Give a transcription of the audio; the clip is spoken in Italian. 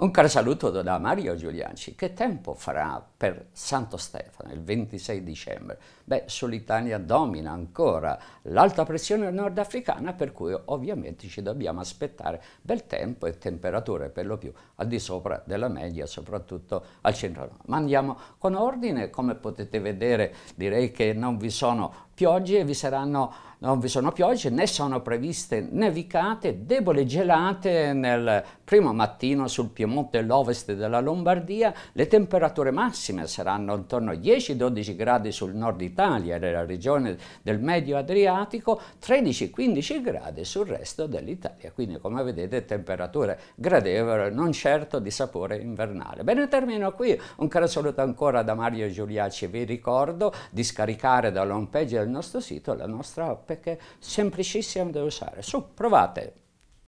Un caro saluto da Mario Giulianci. Che tempo farà per Santo Stefano il 26 dicembre? Beh, sull'Italia domina ancora l'alta pressione nordafricana, per cui ovviamente ci dobbiamo aspettare bel tempo e temperature per lo più al di sopra della media, soprattutto al centro. Ma andiamo con ordine, come potete vedere direi che non vi sono Piogge e vi saranno, non vi sono piogge, né sono previste nevicate, debole gelate nel primo mattino sul Piemonte e l'ovest della Lombardia, le temperature massime saranno intorno ai 10-12 gradi sul nord Italia, nella regione del Medio Adriatico, 13-15 gradi sul resto dell'Italia, quindi come vedete temperature gradevole, non certo di sapore invernale. Bene, termino qui, un caro saluto ancora da Mario Giuliacci, vi ricordo di scaricare dall'homepage del nostro sito, la nostra app che è semplicissima da usare. Su, provate,